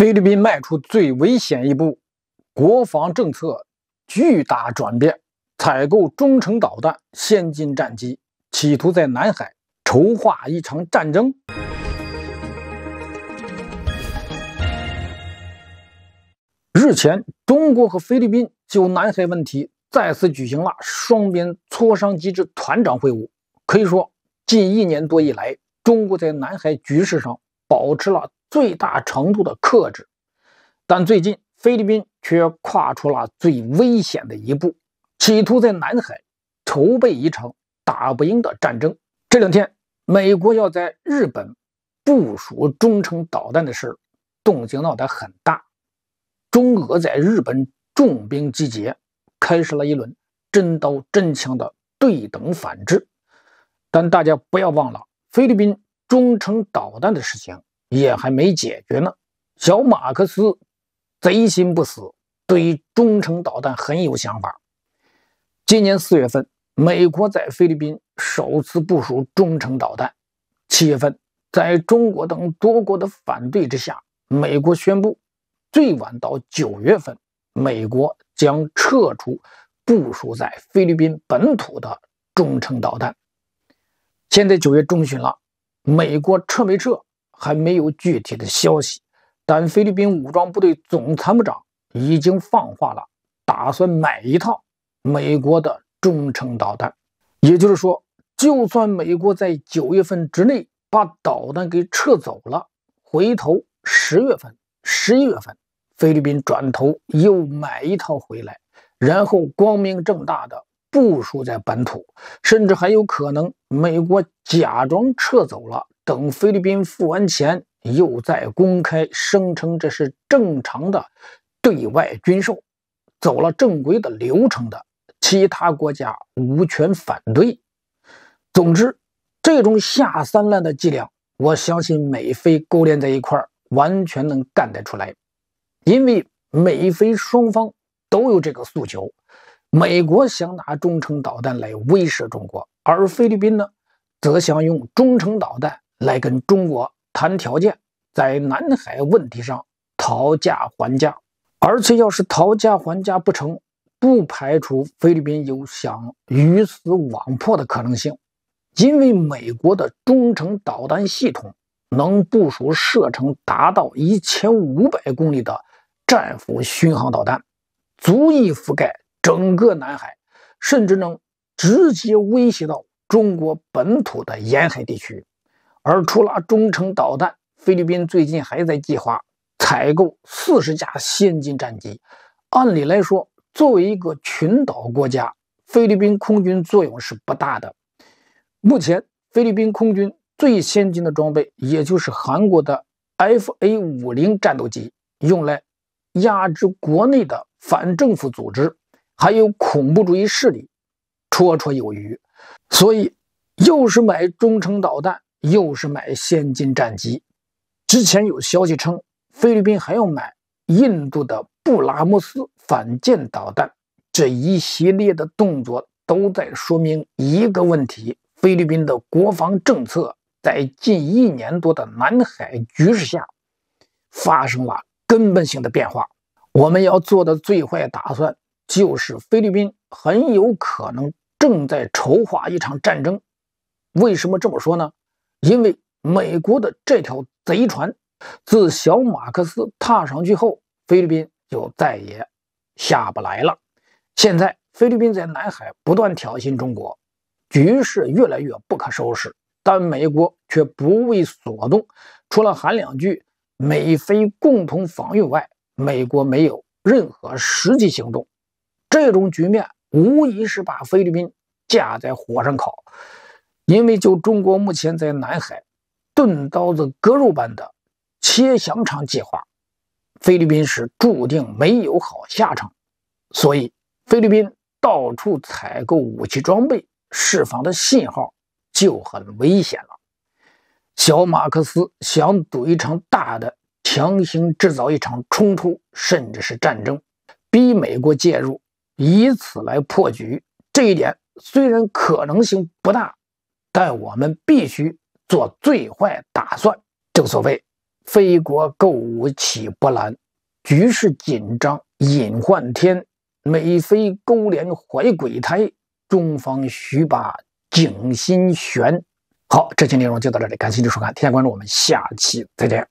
菲律宾迈出最危险一步，国防政策巨大转变，采购中程导弹、先进战机，企图在南海筹划一场战争。日前，中国和菲律宾就南海问题再次举行了双边磋商机制团长会晤。可以说，近一年多以来，中国在南海局势上保持了。最大程度的克制，但最近菲律宾却跨出了最危险的一步，企图在南海筹备一场打不赢的战争。这两天，美国要在日本部署中程导弹的事动静闹得很大。中俄在日本重兵集结，开始了一轮真刀真枪的对等反制。但大家不要忘了，菲律宾中程导弹的事情。也还没解决呢。小马克思贼心不死，对于中程导弹很有想法。今年四月份，美国在菲律宾首次部署中程导弹。七月份，在中国等多国的反对之下，美国宣布，最晚到九月份，美国将撤出部署在菲律宾本土的中程导弹。现在九月中旬了，美国撤没撤？还没有具体的消息，但菲律宾武装部队总参谋长已经放话了，打算买一套美国的中程导弹。也就是说，就算美国在九月份之内把导弹给撤走了，回头十月份、十一月份，菲律宾转头又买一套回来，然后光明正大的部署在本土，甚至还有可能美国假装撤走了。等菲律宾付完钱，又再公开声称这是正常的对外军售，走了正规的流程的，其他国家无权反对。总之，这种下三滥的伎俩，我相信美菲勾连在一块儿，完全能干得出来。因为美菲双方都有这个诉求：美国想拿中程导弹来威慑中国，而菲律宾呢，则想用中程导弹。来跟中国谈条件，在南海问题上讨价还价，而且要是讨价还价不成，不排除菲律宾有想鱼死网破的可能性，因为美国的中程导弹系统能部署射程达到一千五百公里的战斧巡航导弹，足以覆盖整个南海，甚至能直接威胁到中国本土的沿海地区。而除了中程导弹，菲律宾最近还在计划采购四十架先进战机。按理来说，作为一个群岛国家，菲律宾空军作用是不大的。目前，菲律宾空军最先进的装备也就是韩国的 F A 五零战斗机，用来压制国内的反政府组织，还有恐怖主义势力，绰绰有余。所以，又是买中程导弹。又是买先进战机，之前有消息称，菲律宾还要买印度的布拉莫斯反舰导弹。这一系列的动作都在说明一个问题：菲律宾的国防政策在近一年多的南海局势下发生了根本性的变化。我们要做的最坏打算就是，菲律宾很有可能正在筹划一场战争。为什么这么说呢？因为美国的这条贼船，自小马克思踏上去后，菲律宾就再也下不来了。现在菲律宾在南海不断挑衅中国，局势越来越不可收拾，但美国却不为所动，除了喊两句“美菲共同防御”外，美国没有任何实际行动。这种局面无疑是把菲律宾架在火上烤。因为就中国目前在南海“钝刀子割肉”般的“切香肠”计划，菲律宾是注定没有好下场，所以菲律宾到处采购武器装备释放的信号就很危险了。小马克思想赌一场大的，强行制造一场冲突，甚至是战争，逼美国介入，以此来破局。这一点虽然可能性不大。但我们必须做最坏打算。正所谓“非国购武起波澜，局势紧张隐患天，美菲勾连怀鬼胎，中方须把警心悬。”好，这期内容就到这里，感谢您收看，添加关注，我们下期再见。